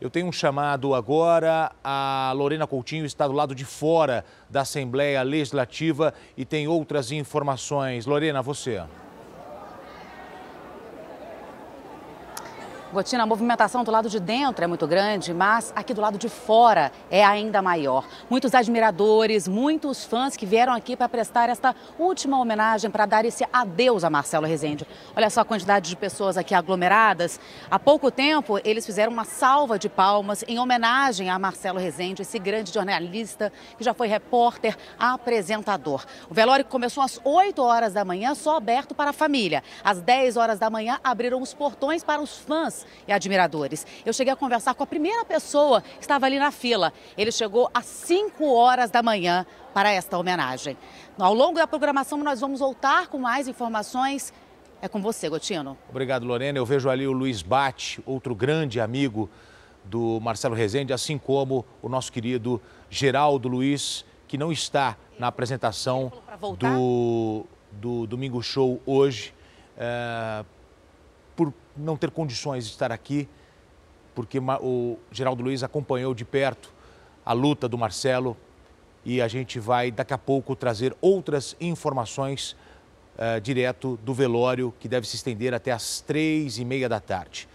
Eu tenho um chamado agora. A Lorena Coutinho está do lado de fora da Assembleia Legislativa e tem outras informações. Lorena, você. Gotina, a movimentação do lado de dentro é muito grande, mas aqui do lado de fora é ainda maior. Muitos admiradores, muitos fãs que vieram aqui para prestar esta última homenagem, para dar esse adeus a Marcelo Rezende. Olha só a quantidade de pessoas aqui aglomeradas. Há pouco tempo, eles fizeram uma salva de palmas em homenagem a Marcelo Rezende, esse grande jornalista que já foi repórter, apresentador. O velório começou às 8 horas da manhã, só aberto para a família. Às 10 horas da manhã, abriram os portões para os fãs e admiradores. Eu cheguei a conversar com a primeira pessoa que estava ali na fila. Ele chegou às 5 horas da manhã para esta homenagem. Ao longo da programação, nós vamos voltar com mais informações. É com você, Gotino. Obrigado, Lorena. Eu vejo ali o Luiz Bate, outro grande amigo do Marcelo Rezende, assim como o nosso querido Geraldo Luiz, que não está na apresentação do, do Domingo Show hoje. É não ter condições de estar aqui, porque o Geraldo Luiz acompanhou de perto a luta do Marcelo e a gente vai daqui a pouco trazer outras informações uh, direto do velório que deve se estender até às três e meia da tarde.